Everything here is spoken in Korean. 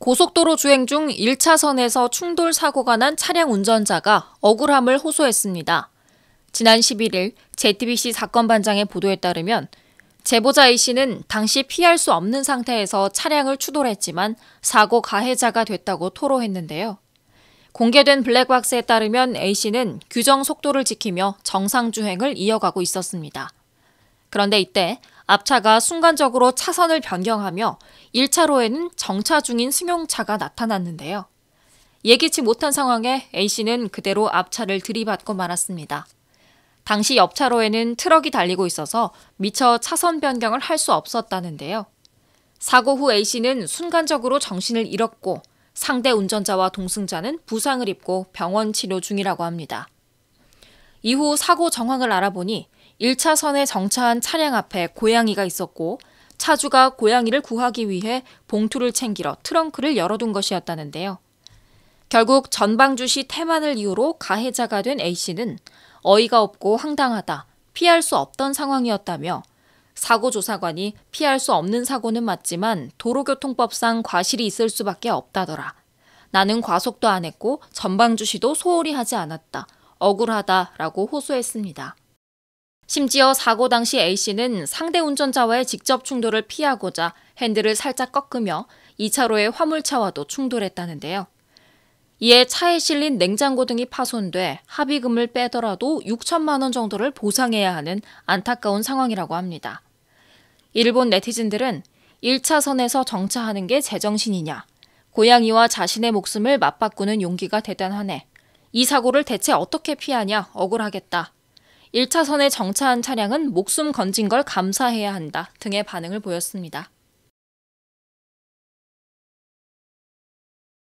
고속도로 주행 중 1차선에서 충돌 사고가 난 차량 운전자가 억울함을 호소했습니다. 지난 11일 JTBC 사건 반장의 보도에 따르면 제보자 A씨는 당시 피할 수 없는 상태에서 차량을 추돌했지만 사고 가해자가 됐다고 토로했는데요. 공개된 블랙박스에 따르면 A씨는 규정 속도를 지키며 정상 주행을 이어가고 있었습니다. 그런데 이때 앞차가 순간적으로 차선을 변경하며 1차로에는 정차 중인 승용차가 나타났는데요. 예기치 못한 상황에 A씨는 그대로 앞차를 들이받고 말았습니다. 당시 옆차로에는 트럭이 달리고 있어서 미처 차선 변경을 할 수 없었다는데요. 사고 후 A씨는 순간적으로 정신을 잃었고 상대 운전자와 동승자는 부상을 입고 병원 치료 중이라고 합니다. 이후 사고 정황을 알아보니 1차선에 정차한 차량 앞에 고양이가 있었고 차주가 고양이를 구하기 위해 봉투를 챙기러 트렁크를 열어둔 것이었다는데요. 결국 전방주시 태만을 이유로 가해자가 된 A씨는 어이가 없고 황당하다, 피할 수 없던 상황이었다며 사고조사관이 피할 수 없는 사고는 맞지만 도로교통법상 과실이 있을 수밖에 없다더라. 나는 과속도 안 했고 전방주시도 소홀히 하지 않았다. 억울하다라고 호소했습니다. 심지어 사고 당시 A씨는 상대 운전자와의 직접 충돌을 피하고자 핸들을 살짝 꺾으며 2차로의 화물차와도 충돌했다는데요. 이에 차에 실린 냉장고 등이 파손돼 합의금을 빼더라도 6천만 원 정도를 보상해야 하는 안타까운 상황이라고 합니다. 일본 네티즌들은 1차선에서 정차하는 게 제정신이냐, 고양이와 자신의 목숨을 맞바꾸는 용기가 대단하네, 이 사고를 대체 어떻게 피하냐 억울하겠다 1차선에 정차한 차량은 목숨 건진 걸 감사해야 한다 등의 반응을 보였습니다.